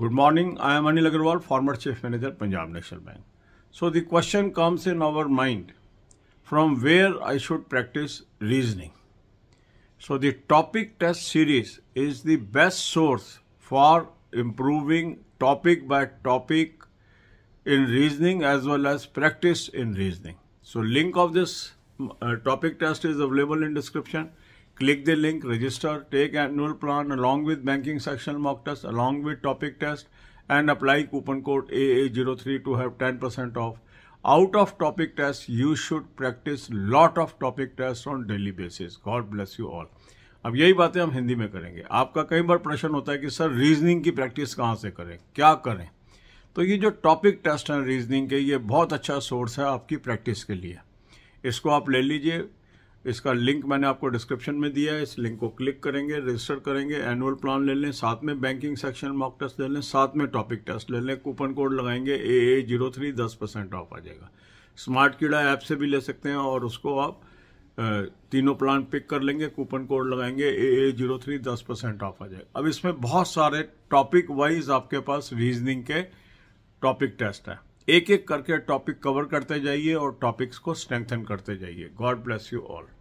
Good morning. I am Anil Agarwal, former Chief Manager, Punjab National Bank. So the question comes in our mind from where I should practice reasoning. So the topic test series is the best source for improving topic by topic in reasoning as well as practice in reasoning. So link of this uh, topic test is available in description. Click the link, register, take annual plan along with banking section mock test, along with topic test and apply coupon code AA03 to have 10% off. Out of topic test, you should practice lot of topic tests on daily basis. God bless you all. अब यही बातें हम हिंदी में करेंगे आपका कई बार प्रश्न होता है कि सर रीजनिंग की प्रैक्टिस कहाँ से करें क्या करें तो ये जो टॉपिक टेस्ट हैं रीजनिंग के ये बहुत अच्छा सोर्स है आपकी प्रैक्टिस के लिए इसको आप ले लीजिए इसका लिंक मैंने आपको डिस्क्रिप्शन में दिया है इस लिंक को क्लिक करेंगे रजिस्टर करेंगे एनुअल प्लान ले लें साथ में बैंकिंग सेक्शन मॉक टेस्ट ले लें साथ में टॉपिक टेस्ट ले लें कूपन कोड लगाएंगे ए ए जीरो थ्री दस परसेंट ऑफ आ जाएगा स्मार्ट कीड़ा ऐप से भी ले सकते हैं और उसको आप तीनों प्लान पिक कर लेंगे कूपन कोड लगाएंगे ए ए जीरो थ्री दस परसेंट ऑफ आ जाएगा अब इसमें बहुत सारे टॉपिक वाइज आपके पास रीजनिंग के टॉपिक टेस्ट हैं एक एक करके टॉपिक कवर करते जाइए और टॉपिक्स को स्ट्रेंथन करते जाइए गॉड ब्लेस यू ऑल